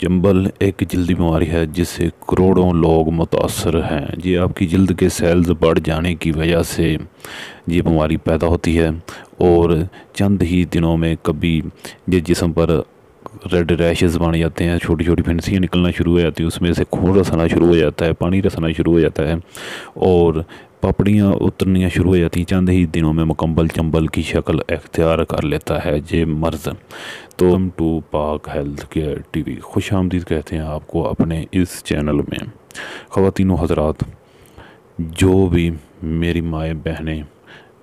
चंबल एक जल्दी बीमारी है जिससे करोड़ों लोग मुतासर हैं ये आपकी जल्द के सेल्स बढ़ जाने की वजह से ये बीमारी पैदा होती है और चंद ही दिनों में कभी ये जिसम पर रेड रैशेस बन जाते हैं छोटी छोटी फिंसियाँ निकलना शुरू हो जाती हैं उसमें से खून रसना शुरू हो जाता है पानी रसना शुरू हो जाता है और पपड़ियाँ उतरनिया शुरू हो जाती चंद ही दिनों में मुकम्मल चंबल की शक्ल अख्तियार कर लेता है जे मर्ज तो हम टू पाक हेल्थ केयर टी वी खुश आमदीद कहते हैं आपको अपने इस चैनल में ख़वान हजरात जो भी मेरी माए बहनें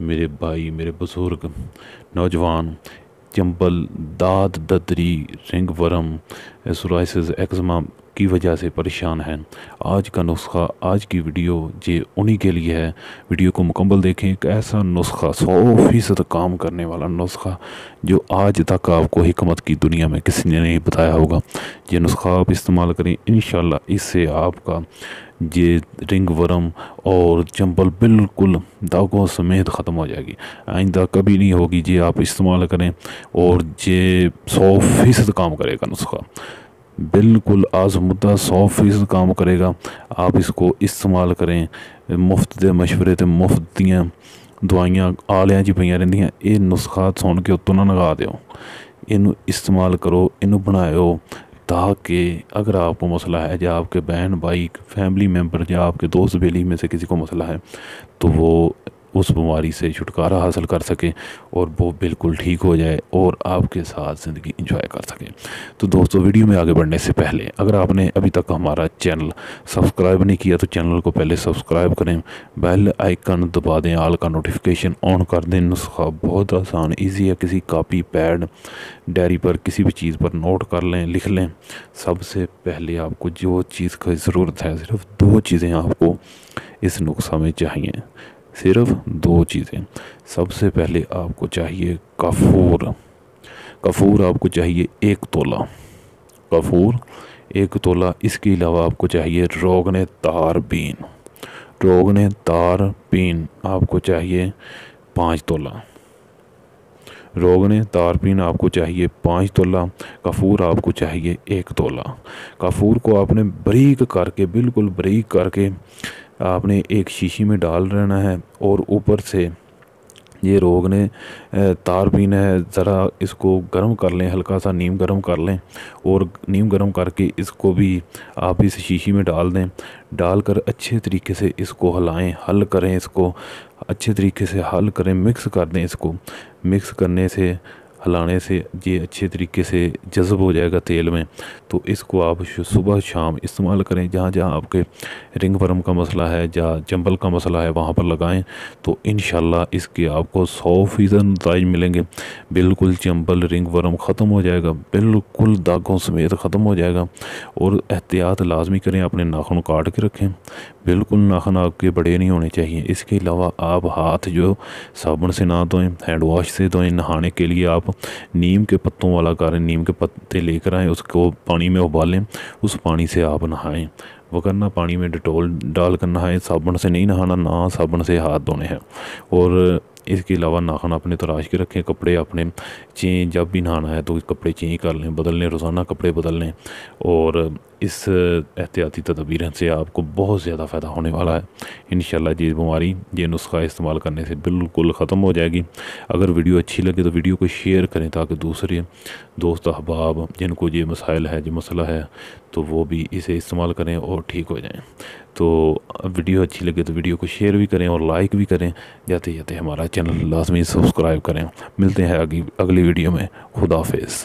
मेरे भाई मेरे बुज़ुर्ग नौजवान चंबल दाद ददरी रिंग वरम सुराइसिस एक्जमा की वजह से परेशान हैं आज का नुस्खा आज की वीडियो ये उन्हीं के लिए है वीडियो को मुकम्मल देखें एक ऐसा नुस्खा सौ फीसद काम करने वाला नुस्खा जो आज तक आपको हमत की दुनिया में किसी ने नहीं बताया होगा ये नुस्खा आप इस्तेमाल करें इन इससे आपका ये रिंग वरम और चंपल बिल्कुल दागों समेत ख़त्म हो जाएगी आइंदा कभी नहीं होगी ये आप इस्तेमाल करें और ये सौ फीसद काम करेगा नुस्खा बिल्कुल आज मुद्दा सौ फीसद काम करेगा आप इसको इस्तेमाल करें मुफ्त के मशवरे तो मुफ्त दियाँ दवाइयाँ आलियाँ जी पई ये नुस्खात सुन के उत्तों ना लगा दौ इन इस्तेमाल करो इनू बनाओ ताकि अगर आपको मसला है या आपके बहन भाई फैमिली मेम्बर या आपके दोस्त बेली में से किसी को मसला है तो वो उस बीमारी से छुटकारा हासिल कर सकें और वो बिल्कुल ठीक हो जाए और आपके साथ ज़िंदगी इंजॉय कर सकें तो दोस्तों वीडियो में आगे बढ़ने से पहले अगर आपने अभी तक हमारा चैनल सब्सक्राइब नहीं किया तो चैनल को पहले सब्सक्राइब करें बेल आइकन दबा दें आल का नोटिफिकेशन ऑन कर दें नुस्खा बहुत आसान ईजी है किसी कापी पैड डायरी पर किसी भी चीज़ पर नोट कर लें लिख लें सबसे पहले आपको जो चीज़ की ज़रूरत है सिर्फ दो चीज़ें आपको इस नुस्खा में चाहिए सिर्फ दो चीज़ें सबसे पहले आपको चाहिए कफूर कफूर आपको चाहिए एक तोला कफूर एक तोला इसके अलावा आपको चाहिए रोगने तार बीन रोगने तार बीन आपको चाहिए पाँच तोला रोगने तारपीन आपको चाहिए पाँच तोला कफूर आपको चाहिए एक तोला कफूर को आपने बरीक करके बिल्कुल बरीक करके आपने एक शीशी में डाल रहना है और ऊपर से ये रोग ने तार पीना है ज़रा इसको गर्म कर लें हल्का सा नीम गर्म कर लें और नीम गर्म करके इसको भी आप इस शीशी में डाल दें डाल अच्छे तरीके से इसको हलाएं हल करें इसको अच्छे तरीके से हल करें मिक्स कर दें इसको मिक्स करने से हिलाने से ये अच्छे तरीके से जज्ब हो जाएगा तेल में तो इसको आप सुबह शाम इस्तेमाल करें जहाँ जहाँ आपके रिंग वर्म का मसला है जहाँ जंबल का मसला है वहाँ पर लगाएं तो इन इसके आपको सौ फ़ीसद नतज मिलेंगे बिल्कुल चंबल रिंग वर्म ख़त्म हो जाएगा बिल्कुल दागों समेत ख़त्म हो जाएगा और एहतियात लाजमी करें अपने नाखन काट के रखें बिल्कुल नाखन आपके बड़े नहीं होने चाहिए इसके अलावा आप हाथ जो साबुन से ना धोएं हैंड वाश से धोएं नहाने के लिए आप नीम के पत्तों वाला कारण नीम के पत्ते लेकर आएँ उसको पानी में उबालें उस पानी से आप नहाएं वगरना पानी में डिटोल डाल कर नहाएं साबुन से नहीं नहाना ना साबुन से हाथ धोने हैं और इसके अलावा नाखन अपने तराश के रखें कपड़े अपने चेंज जब भी नहाना है तो कपड़े चेंज कर लें बदल लें रोज़ाना कपड़े बदल लें और इस एहतियाती तदबीर से आपको बहुत ज़्यादा फ़ायदा होने वाला है इन ये बीमारी ये नुस्खा इस्तेमाल करने से बिल्कुल ख़त्म हो जाएगी अगर वीडियो अच्छी लगे तो वीडियो को शेयर करें ताकि दूसरे दोस्त अहबाब जिनको ये मसाइल है जो मसला है तो वो भी इसे इस्तेमाल करें और ठीक हो जाएँ तो वीडियो अच्छी लगे तो वीडियो को शेयर भी करें और लाइक भी करें जाते जाते हमारा चैनल लाजमी सब्सक्राइब करें मिलते हैं अगली वीडियो में खुदाफिज़